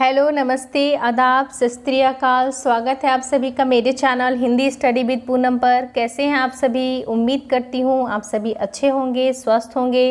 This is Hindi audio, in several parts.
हेलो नमस्ते आदाब सस्त्रियाकाल स्वागत है आप सभी का मेरे channel Hindi study with Poonam पर कैसे हैं आप सभी उम्मीद करती हूँ आप सभी अच्छे होंगे स्वस्थ होंगे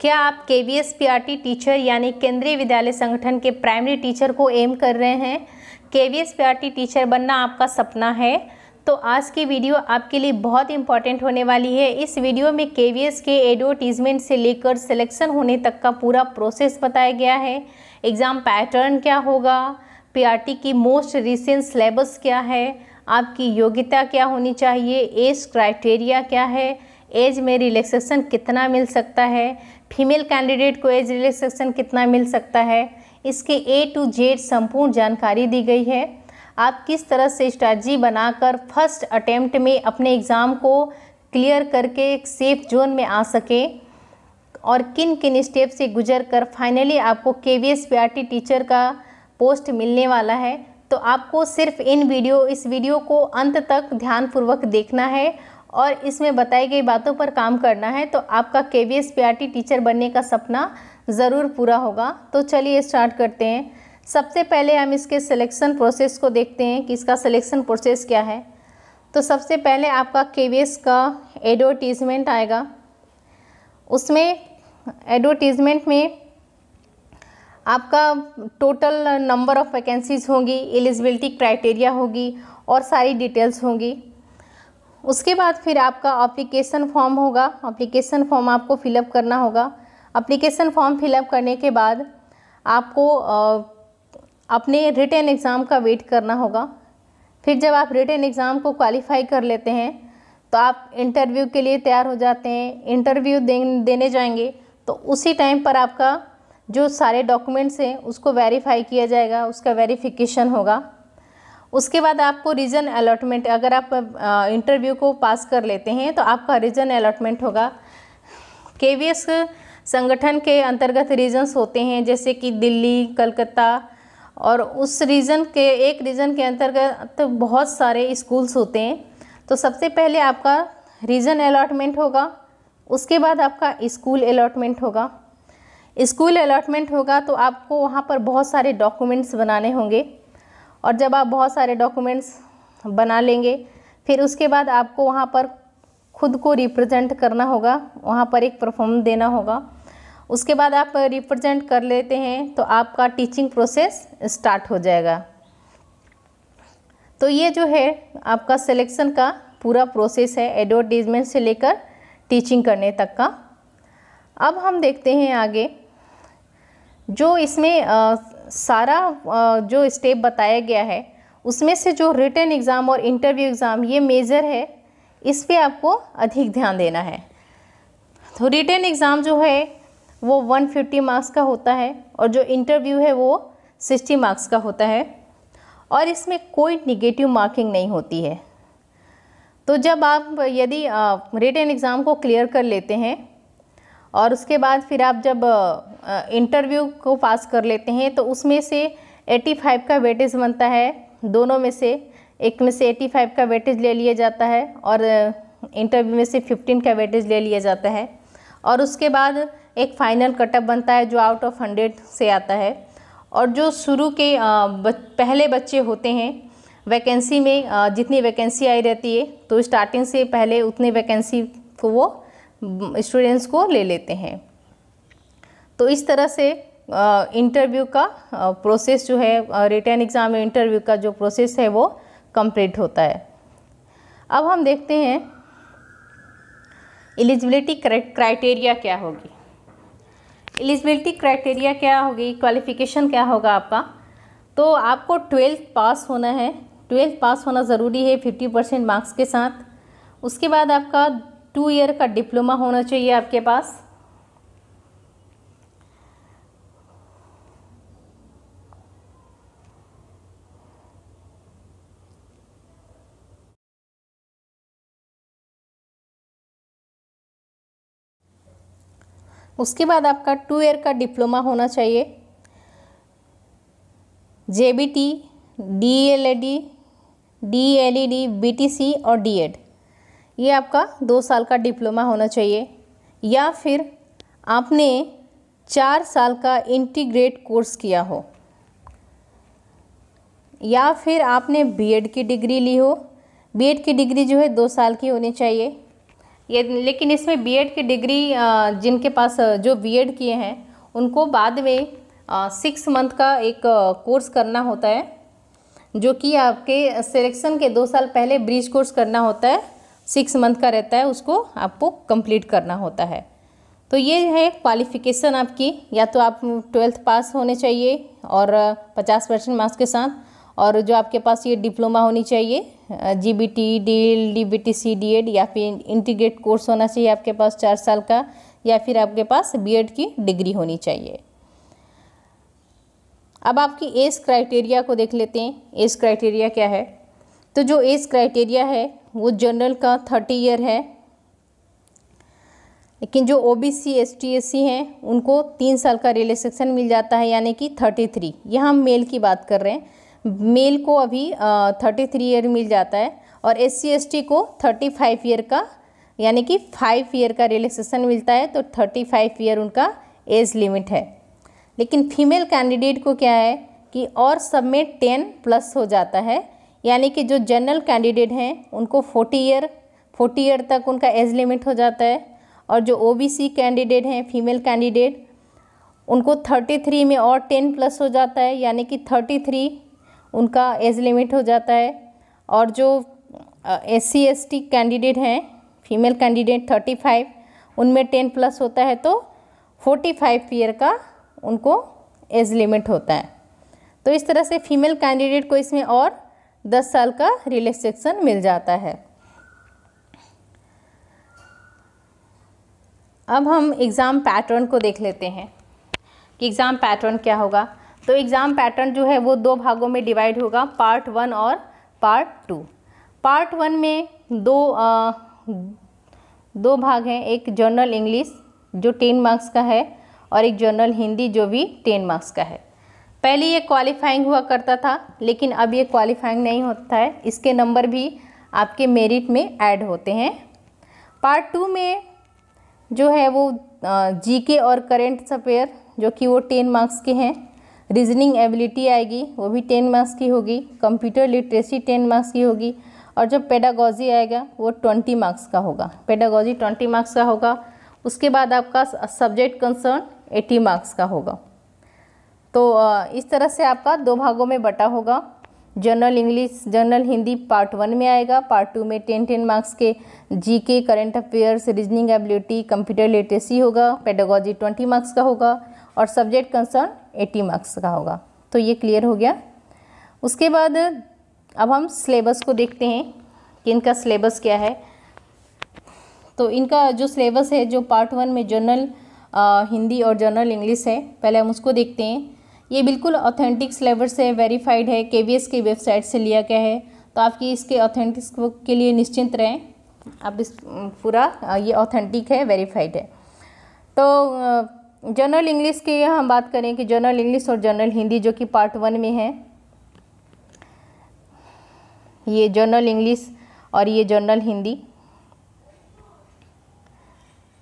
क्या आप K V S P R T teacher यानी केंद्रीय विद्यालय संगठन के प्राइमरी टीचर को एम कर रहे हैं K V S P R T teacher बनना आपका सपना है तो आज की वीडियो आपके लिए बहुत इंपॉर्टेंट होने वाली है इस वीडियो में के के एडवर्टीजमेंट से लेकर सिलेक्शन होने तक का पूरा प्रोसेस बताया गया है एग्ज़ाम पैटर्न क्या होगा पी की मोस्ट रिसेंट सिलेबस क्या है आपकी योग्यता क्या होनी चाहिए एज क्राइटेरिया क्या है एज में रिलैक्सेशन कितना मिल सकता है फीमेल कैंडिडेट को एज रिलैक्सेशन कितना मिल सकता है इसके ए टू जेड संपूर्ण जानकारी दी गई है आप किस तरह से स्ट्रैटी बनाकर फर्स्ट अटेम्प्ट में अपने एग्ज़ाम को क्लियर करके एक सेफ जोन में आ सके और किन किन स्टेप से गुजर कर फाइनली आपको के वी एस टीचर का पोस्ट मिलने वाला है तो आपको सिर्फ इन वीडियो इस वीडियो को अंत तक ध्यानपूर्वक देखना है और इसमें बताई गई बातों पर काम करना है तो आपका के वी एस टीचर बनने का सपना ज़रूर पूरा होगा तो चलिए स्टार्ट करते हैं सबसे पहले हम इसके सिलेक्शन प्रोसेस को देखते हैं कि इसका सिलेक्शन प्रोसेस क्या है तो सबसे पहले आपका के का एडवर्टीज़मेंट आएगा उसमें एडवर्टीज़मेंट में आपका टोटल नंबर ऑफ़ वैकेंसीज होंगी एलिजिबिलिटी क्राइटेरिया होगी और सारी डिटेल्स होंगी उसके बाद फिर आपका अप्लीकेशन फॉर्म होगा अप्लीकेशन फॉर्म आपको फिलअप करना होगा अप्लीकेशन फॉर्म फिलअप करने के बाद आपको अपने रिटर्न एग्ज़ाम का वेट करना होगा फिर जब आप रिटर्न एग्ज़ाम को क्वालिफाई कर लेते हैं तो आप इंटरव्यू के लिए तैयार हो जाते हैं इंटरव्यू देने जाएंगे तो उसी टाइम पर आपका जो सारे डॉक्यूमेंट्स हैं उसको वेरीफाई किया जाएगा उसका वेरिफिकेशन होगा उसके बाद आपको रीजन अलॉटमेंट अगर आप इंटरव्यू को पास कर लेते हैं तो आपका रीजन अलॉटमेंट होगा के संगठन के अंतर्गत रीजन्स होते हैं जैसे कि दिल्ली कलकत्ता और उस रीज़न के एक रीज़न के अंतर्गत तो बहुत सारे स्कूल्स होते हैं तो सबसे पहले आपका रीज़न अलाटमेंट होगा उसके बाद आपका स्कूल अलाटमेंट होगा स्कूल अलाटमेंट होगा तो आपको वहाँ पर बहुत सारे डॉक्यूमेंट्स बनाने होंगे और जब आप बहुत सारे डॉक्यूमेंट्स बना लेंगे फिर उसके बाद आपको वहाँ पर खुद को रिप्रेजेंट करना होगा वहाँ पर एक परफॉर्म देना होगा उसके बाद आप रिप्रेजेंट कर लेते हैं तो आपका टीचिंग प्रोसेस स्टार्ट हो जाएगा तो ये जो है आपका सिलेक्शन का पूरा प्रोसेस है एडवर्टीजमेंट से लेकर टीचिंग करने तक का अब हम देखते हैं आगे जो इसमें आ, सारा आ, जो स्टेप बताया गया है उसमें से जो रिटर्न एग्ज़ाम और इंटरव्यू एग्ज़ाम ये मेजर है इस पर आपको अधिक ध्यान देना है तो रिटर्न एग्ज़ाम जो है वो 150 मार्क्स का होता है और जो इंटरव्यू है वो 60 मार्क्स का होता है और इसमें कोई निगेटिव मार्किंग नहीं होती है तो जब आप यदि रिटर्न एग्ज़ाम को क्लियर कर लेते हैं और उसके बाद फिर आप जब इंटरव्यू को पास कर लेते हैं तो उसमें से 85 का वेटेज बनता है दोनों में से एक में से 85 का वेटेज ले लिया जाता है और इंटरव्यू में से 15 का वेटेज ले लिया जाता है और उसके बाद एक फ़ाइनल कटअप बनता है जो आउट ऑफ हंड्रेड से आता है और जो शुरू के पहले बच्चे होते हैं वैकेंसी में जितनी वैकेंसी आई रहती है तो स्टार्टिंग से पहले उतनी वैकेंसी को वो स्टूडेंट्स को ले लेते हैं तो इस तरह से इंटरव्यू का प्रोसेस जो है रिटर्न एग्ज़ाम में इंटरव्यू का जो प्रोसेस है वो कंप्लीट होता है अब हम देखते हैं एलिजिबिलिटी क्राइटेरिया क्या होगी एलिजिबिलिटी क्राइटेरिया क्या होगी क्वालिफ़िकेशन क्या होगा आपका तो आपको ट्वेल्थ पास होना है ट्वेल्थ पास होना ज़रूरी है फिफ्टी परसेंट मार्क्स के साथ उसके बाद आपका टू ईयर का डिप्लोमा होना चाहिए आपके पास उसके बाद आपका टू ईयर का डिप्लोमा होना चाहिए J B T D L A D D L E D B T C और डी एड e ये आपका दो साल का डिप्लोमा होना चाहिए या फिर आपने चार साल का इंटीग्रेट कोर्स किया हो या फिर आपने बीएड e की डिग्री ली हो बीएड e की डिग्री जो है दो साल की होनी चाहिए ये लेकिन इसमें बीएड की डिग्री जिनके पास जो बीएड किए हैं उनको बाद में सिक्स मंथ का एक कोर्स करना होता है जो कि आपके सिलेक्शन के दो साल पहले ब्रिज कोर्स करना होता है सिक्स मंथ का रहता है उसको आपको कंप्लीट करना होता है तो ये है क्वालिफ़िकेशन आपकी या तो आप ट्वेल्थ पास होने चाहिए और पचास परसेंट मार्क्स के साथ और जो आपके पास ये डिप्लोमा होनी चाहिए G B T D L D B T C D Ed या फिर इंटीग्रेट कोर्स होना चाहिए आपके पास चार साल का या फिर आपके पास बी एड e की डिग्री होनी चाहिए अब आपकी एज क्राइटेरिया को देख लेते हैं एज क्राइटेरिया क्या है तो जो एज क्राइटेरिया है वो जनरल का थर्टी ईयर है लेकिन जो O B C S T S C हैं उनको तीन साल का रिलेक्सेशन मिल जाता है यानी कि थर्टी थ्री यहाँ हम मेल की बात कर रहे हैं मेल को अभी थर्टी थ्री ईयर मिल जाता है और एस सी को थर्टी फाइव ईयर का यानी कि फाइव ईयर का रिलैक्सेशन मिलता है तो थर्टी फाइव ईयर उनका एज लिमिट है लेकिन फीमेल कैंडिडेट को क्या है कि और सब में टेन प्लस हो जाता है यानी कि जो जनरल कैंडिडेट हैं उनको फोर्टी ईयर फोर्टी ईयर तक उनका एज लिमिट हो जाता है और जो ओबीसी कैंडिडेट हैं फीमेल कैंडिडेट उनको थर्टी थ्री में और टेन प्लस हो जाता है यानी कि थर्टी थ्री उनका एज लिमिट हो जाता है और जो S C S T candidate हैं फीमेल कैंडिडेट थर्टी फाइव उनमें टेन प्लस होता है तो फोर्टी फाइव ईयर का उनको एज लिमिट होता है तो इस तरह से फीमेल कैंडिडेट को इसमें और दस साल का रिलैक्सेशन मिल जाता है अब हम एग्ज़ाम पैटर्न को देख लेते हैं कि एग्ज़ाम पैटर्न क्या होगा तो एग्ज़ाम पैटर्न जो है वो दो भागों में डिवाइड होगा पार्ट वन और पार्ट टू पार्ट वन में दो आ, दो भाग हैं एक जर्नल इंग्लिश जो टेन मार्क्स का है और एक जर्नल हिंदी जो भी टेन मार्क्स का है पहले ये क्वालिफाइंग हुआ करता था लेकिन अब ये क्वालिफाइंग नहीं होता है इसके नंबर भी आपके मेरिट में ऐड होते हैं पार्ट टू में जो है वो जीके और करेंट अफेयर जो कि वो टेन मार्क्स के हैं रीजनिंग एबिलिटी आएगी वो भी टेन मार्क्स की होगी कंप्यूटर लिटरेसी टेन मार्क्स की होगी और जब पेडागॉजी आएगा वो ट्वेंटी मार्क्स का होगा पेडागॉजी ट्वेंटी मार्क्स का होगा उसके बाद आपका सब्जेक्ट कंसर्न एटी मार्क्स का होगा तो इस तरह से आपका दो भागों में बटा होगा general English general Hindi part one में आएगा पार्ट टू में टेन टेन मार्क्स के G K current affairs reasoning ability computer literacy होगा पेडागॉजी ट्वेंटी मार्क्स का होगा और सब्जेक्ट कंसर्न एटी मार्क्स का होगा तो ये क्लियर हो गया उसके बाद अब हम सिलेबस को देखते हैं कि इनका सिलेबस क्या है तो इनका जो सिलेबस है जो पार्ट वन में जर्नल हिंदी और जर्नल इंग्लिश है पहले हम उसको देखते हैं ये बिल्कुल ऑथेंटिक सिलेबस है वेरीफाइड है के की वेबसाइट से लिया गया है तो आपकी इसके ऑथेंटिक के लिए निश्चिंत रहें आप इस पूरा ये ऑथेंटिक है वेरीफाइड है तो जनरल इंग्लिश की यह हम बात करें कि जनरल इंग्लिश और जनरल हिंदी जो कि पार्ट वन में है ये जनरल इंग्लिश और ये जनरल हिंदी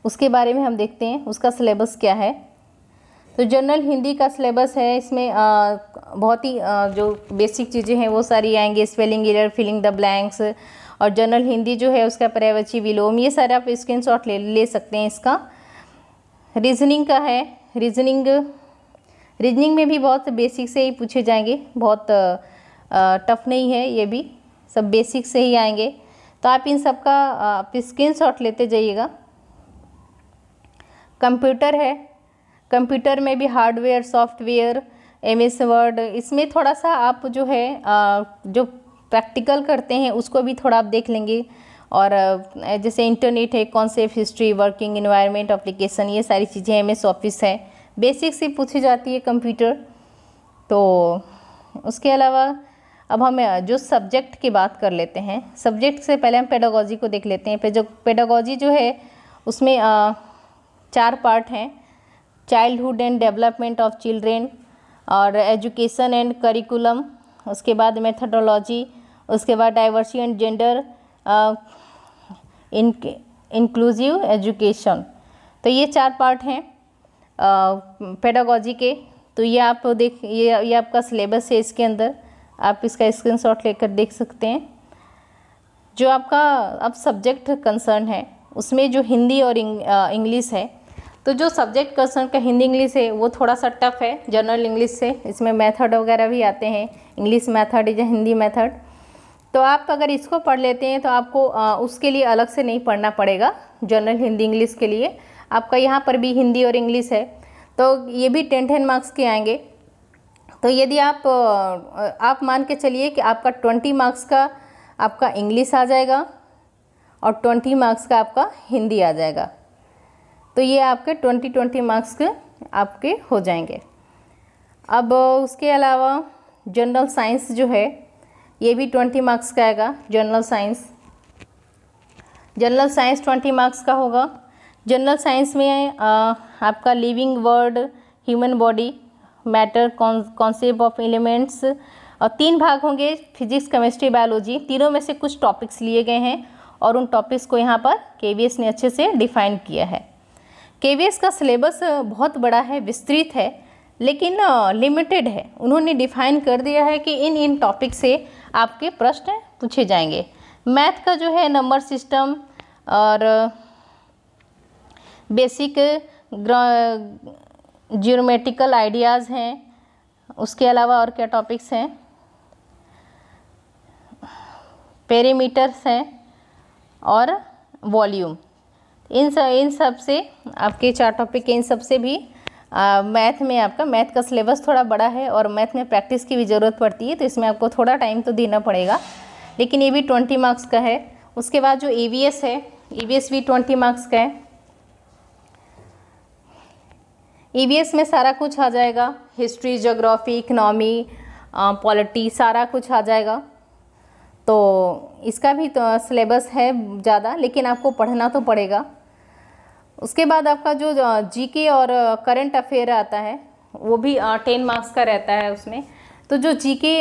उसके बारे में हम देखते हैं उसका सिलेबस क्या है तो जनरल हिंदी का सिलेबस है इसमें बहुत ही जो बेसिक चीज़ें हैं वो सारी आएंगी spelling error filling the blanks और जनरल हिंदी जो है उसका पर्यावची विलोम ये सारे आप स्क्रीन शॉट ले ले सकते हैं इसका रीजनिंग का है रीजनिंग रीजनिंग में भी बहुत बेसिक से ही पूछे जाएंगे बहुत टफ नहीं है ये भी सब बेसिक से ही आएंगे तो आप इन सब का आप स्क्रीन शॉट लेते जाइएगा कंप्यूटर है कंप्यूटर में भी hardware software M S Word इसमें थोड़ा सा आप जो है जो प्रैक्टिकल करते हैं उसको भी थोड़ा आप देख लेंगे और जैसे इंटरनेट है concept history working environment application ये सारी चीज़ें एम एस ऑफिस है बेसिक से पूछी जाती है कंप्यूटर तो उसके अलावा अब हम जो सब्जेक्ट की बात कर लेते हैं सब्जेक्ट से पहले हम पेडागोजी को देख लेते हैं जो पेडागोजी जो है उसमें चार पार्ट हैं childhood and development of children और एजुकेशन एंड करिकुलम उसके बाद मेथडोलॉजी उसके बाद diversity and gender inclusive education तो ये चार पार्ट हैं पेडागोजी के तो ये आप देख ये ये आपका सिलेबस है इसके अंदर आप इसका स्क्रीनशॉट लेकर देख सकते हैं जो आपका अब सब्जेक्ट कंसर्न है उसमें जो हिंदी और इंग्लिश है तो जो सब्जेक्ट कंसर्न का हिंदी इंग्लिश है वो थोड़ा सा टफ है जनरल इंग्लिश से इसमें मेथड वगैरह भी आते हैं इंग्लिश मेथड या हिंदी मेथड तो आप अगर इसको पढ़ लेते हैं तो आपको आ, उसके लिए अलग से नहीं पढ़ना पड़ेगा जनरल हिंदी इंग्लिश के लिए आपका यहाँ पर भी हिंदी और इंग्लिश है तो ये भी टेन टेन मार्क्स के आएंगे तो यदि आप आप मान के चलिए कि आपका ट्वेंटी मार्क्स का आपका इंग्लिश आ जाएगा और ट्वेंटी मार्क्स का आपका हिंदी आ जाएगा तो ये आपके ट्वेंटी ट्वेंटी मार्क्स के आपके हो जाएंगे अब उसके अलावा जनरल साइंस जो है ये भी ट्वेंटी मार्क्स का आएगा general science general science twenty marks का होगा जनरल साइंस में आ, आपका living world human body matter concept of elements और तीन भाग होंगे फिजिक्स केमिस्ट्री बायोलॉजी तीनों में से कुछ टॉपिक्स लिए गए हैं और उन टॉपिक्स को यहाँ पर के ने अच्छे से डिफाइन किया है के का सिलेबस बहुत बड़ा है विस्तृत है लेकिन लिमिटेड है उन्होंने डिफाइन कर दिया है कि इन इन टॉपिक से आपके प्रश्न पूछे जाएंगे मैथ का जो है नंबर सिस्टम और बेसिक जियोमेटिकल आइडियाज़ हैं उसके अलावा और क्या टॉपिक्स हैं पेरीमीटर्स हैं और वॉल्यूम इन सब इन सब से आपके चार टॉपिक के इन सब से भी मैथ में आपका मैथ का सिलेबस थोड़ा बड़ा है और मैथ में प्रैक्टिस की भी ज़रूरत पड़ती है तो इसमें आपको थोड़ा टाइम तो देना पड़ेगा लेकिन ये भी ट्वेंटी मार्क्स का है उसके बाद जो ए है ए भी ट्वेंटी मार्क्स का है ई में सारा कुछ आ जाएगा हिस्ट्री जोग्राफी इकनॉमी पॉलिटी सारा कुछ आ जाएगा तो इसका भी तो सिलेबस है ज़्यादा लेकिन आपको पढ़ना तो पड़ेगा उसके बाद आपका जो जीके और करंट अफेयर आता है वो भी टेन मार्क्स का रहता है उसमें तो जो जीके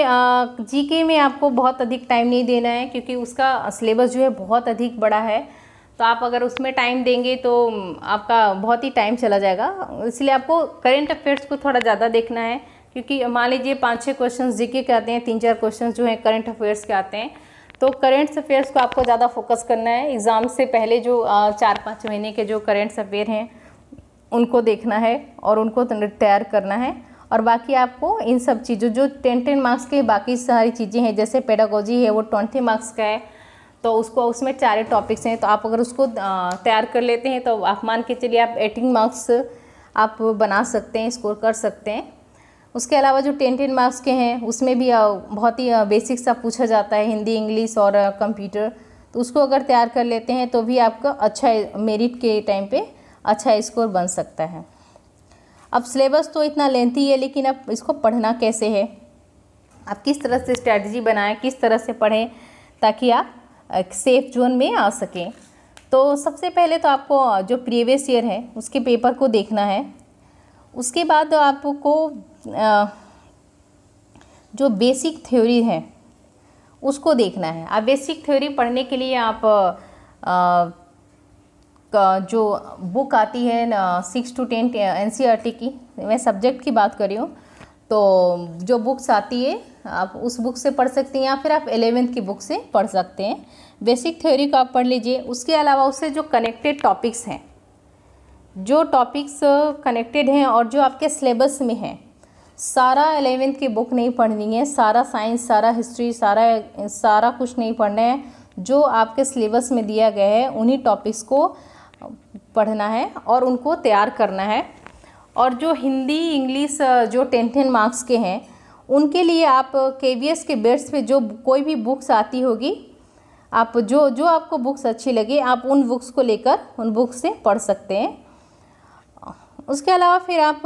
जीके में आपको बहुत अधिक टाइम नहीं देना है क्योंकि उसका सिलेबस जो है बहुत अधिक बड़ा है तो आप अगर उसमें टाइम देंगे तो आपका बहुत ही टाइम चला जाएगा इसलिए आपको करेंट अफेयर्स को थोड़ा ज़्यादा देखना है क्योंकि मान लीजिए पाँच छः क्वेश्चन जीके के आते हैं तीन चार क्वेश्चन जो हैं करंट अफेयर्स के आते हैं तो करेंट्स अफेयर्स को आपको ज़्यादा फोकस करना है एग्ज़ाम से पहले जो चार पाँच महीने के जो करेंट्स अफेयर हैं उनको देखना है और उनको तैयार करना है और बाकी आपको इन सब चीज़ों जो टेन टेन मार्क्स के बाकी सारी चीज़ें हैं जैसे पेडागोजी है वो ट्वेंटी मार्क्स का है तो उसको उसमें चार टॉपिक्स हैं तो आप अगर उसको तैयार कर लेते हैं तो आप मान के चलिए आप एटीन मार्क्स आप बना सकते हैं स्कोर कर सकते हैं उसके अलावा जो टेन टेन मार्क्स के हैं उसमें भी बहुत ही बेसिक सा पूछा जाता है हिंदी इंग्लिश और कंप्यूटर तो उसको अगर तैयार कर लेते हैं तो भी आपका अच्छा मेरिट के टाइम पे अच्छा स्कोर बन सकता है अब सिलेबस तो इतना लेंथी है लेकिन अब इसको पढ़ना कैसे है आप किस तरह से स्ट्रैटी बनाएं किस तरह से पढ़ें ताकि आप सेफ जोन में आ सकें तो सबसे पहले तो आपको जो प्रीवियस ईयर है उसके पेपर को देखना है उसके बाद आपको जो बेसिक थ्योरी है उसको देखना है आप बेसिक थ्योरी पढ़ने के लिए आप आ, जो बुक आती है six to ten N C R T की मैं सब्जेक्ट की बात कर रही हूँ तो जो बुक्स आती है आप उस बुक से पढ़ सकते हैं या फिर आप एलेवेंथ की बुक से पढ़ सकते हैं बेसिक थ्योरी को आप पढ़ लीजिए उसके अलावा उससे जो कनेक्टेड टॉपिक्स हैं जो टॉपिक्स कनेक्टेड हैं और जो आपके सिलेबस में हैं सारा एलेवेंथ की बुक नहीं पढ़नी है सारा साइंस सारा हिस्ट्री सारा सारा कुछ नहीं पढ़ना है जो आपके सिलेबस में दिया गया है उन्हीं टॉपिक्स को पढ़ना है और उनको तैयार करना है और जो हिंदी इंग्लिश जो टेन टेन मार्क्स के हैं उनके लिए आप के वी एस के बेट्स पे जो कोई भी बुक्स आती होगी आप जो जो आपको बुक्स अच्छी लगे आप उन बुक्स को लेकर उन बुक्स से पढ़ सकते हैं उसके अलावा फिर आप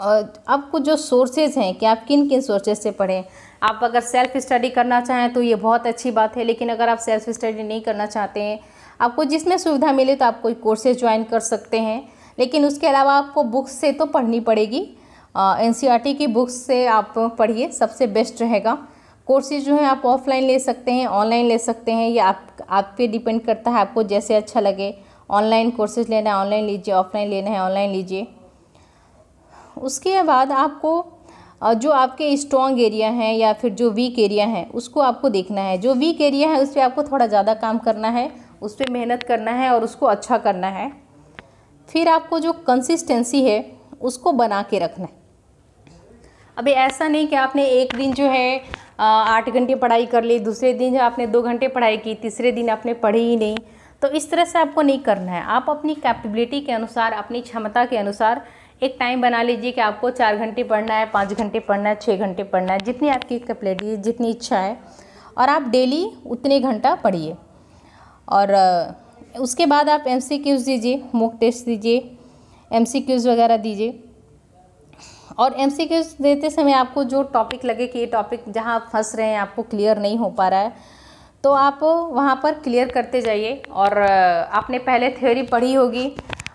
आपको जो सोर्सेज हैं कि आप किन किन सोर्सेज से पढ़ें आप अगर सेल्फ़ स्टडी करना चाहें तो ये बहुत अच्छी बात है लेकिन अगर आप सेल्फ़ स्टडी नहीं करना चाहते हैं आपको जिसमें सुविधा मिले तो आप कोई कोर्सेज ज्वाइन कर सकते हैं लेकिन उसके अलावा आपको बुक्स से तो पढ़नी पड़ेगी एन e की बुक्स से आप पढ़िए सबसे बेस्ट रहेगा कोर्सेज जो हैं आप ऑफलाइन ले सकते हैं ऑनलाइन ले सकते हैं या आप आप पे डिपेंड करता है आपको जैसे अच्छा लगे ऑनलाइन कोर्सेज लेना है ऑनलाइन लीजिए ऑफलाइन लेना है ऑनलाइन लीजिए उसके बाद आपको जो आपके स्ट्रॉन्ग एरिया हैं या फिर जो वीक एरिया हैं उसको आपको देखना है जो वीक एरिया है उस पर आपको थोड़ा ज़्यादा काम करना है उस पर मेहनत करना है और उसको अच्छा करना है फिर आपको जो कंसिस्टेंसी है उसको बना के रखना है अभी ऐसा नहीं कि आपने एक दिन जो है आठ घंटे पढ़ाई कर ली दूसरे दिन जो आपने दो घंटे पढ़ाई की तीसरे दिन आपने पढ़ी ही नहीं तो इस तरह से आपको नहीं करना है आप अपनी कैपेबिलिटी के अनुसार अपनी क्षमता के अनुसार एक टाइम बना लीजिए कि आपको चार घंटे पढ़ना है पाँच घंटे पढ़ना है छः घंटे पढ़ना है जितनी आपकी कैपेबिलिटी है जितनी इच्छा है और आप डेली उतने घंटा पढ़िए और उसके बाद आप एम सी क्यूज़ दीजिए मोक टेस्ट दीजिए एम सी क्यूज़ वगैरह दीजिए और एम सी क्यूज़ देते समय आपको जो टॉपिक लगे कि ये टॉपिक जहाँ आप फंस रहे हैं आपको क्लियर नहीं हो पा रहा है तो आप वहाँ पर क्लियर करते जाइए और आपने पहले थ्योरी पढ़ी होगी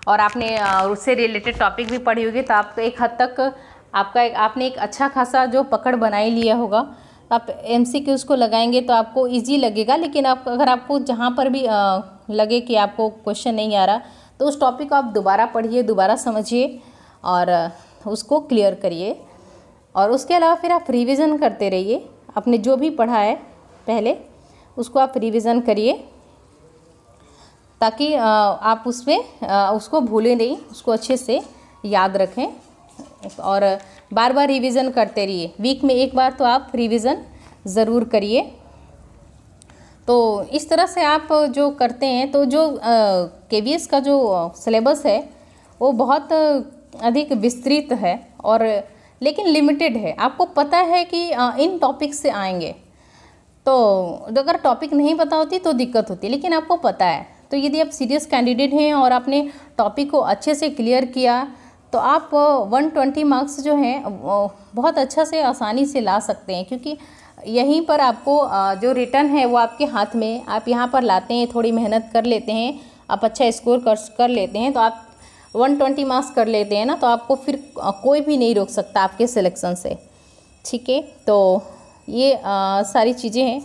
और आपने उससे रिलेटेड टॉपिक भी पढ़ी होगी तो आप एक हद तक आपका एक आपने एक अच्छा खासा जो पकड़ बनाई लिया होगा आप एम सी क्यूज़ को लगाएंगे तो आपको ईजी लगेगा लेकिन आप अगर आपको जहाँ पर भी आ, लगे कि आपको क्वेश्चन नहीं आ रहा तो उस टॉपिक को आप दोबारा पढ़िए दोबारा समझिए और उसको क्लियर करिए और उसके अलावा फिर आप रिविज़न करते रहिए आपने जो भी पढ़ा है पहले उसको आप रिविज़न करिए ताकि आप उसमें उसको भूलें नहीं उसको अच्छे से याद रखें और बार बार रिवीजन करते रहिए वीक में एक बार तो आप रिवीजन ज़रूर करिए तो इस तरह से आप जो करते हैं तो जो के का जो सिलेबस है वो बहुत अधिक विस्तृत है और लेकिन लिमिटेड है आपको पता है कि इन टॉपिक से आएंगे तो अगर टॉपिक नहीं पता होती तो दिक्कत होती लेकिन आपको पता है तो यदि आप सीरियस कैंडिडेट हैं और आपने टॉपिक को अच्छे से क्लियर किया तो आप 120 मार्क्स जो हैं बहुत अच्छा से आसानी से ला सकते हैं क्योंकि यहीं पर आपको जो रिटर्न है वो आपके हाथ में आप यहाँ पर लाते हैं थोड़ी मेहनत कर लेते हैं आप अच्छा स्कोर कर कर लेते हैं तो आप 120 मार्क्स कर लेते हैं ना तो आपको फिर कोई भी नहीं रोक सकता आपके सिलेक्शन से ठीक है तो ये आ, सारी चीज़ें हैं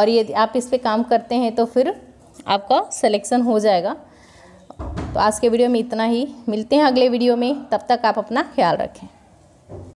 और यदि आप इस पर काम करते हैं तो फिर आपका सिलेक्शन हो जाएगा तो आज के वीडियो में इतना ही मिलते हैं अगले वीडियो में तब तक आप अपना ख्याल रखें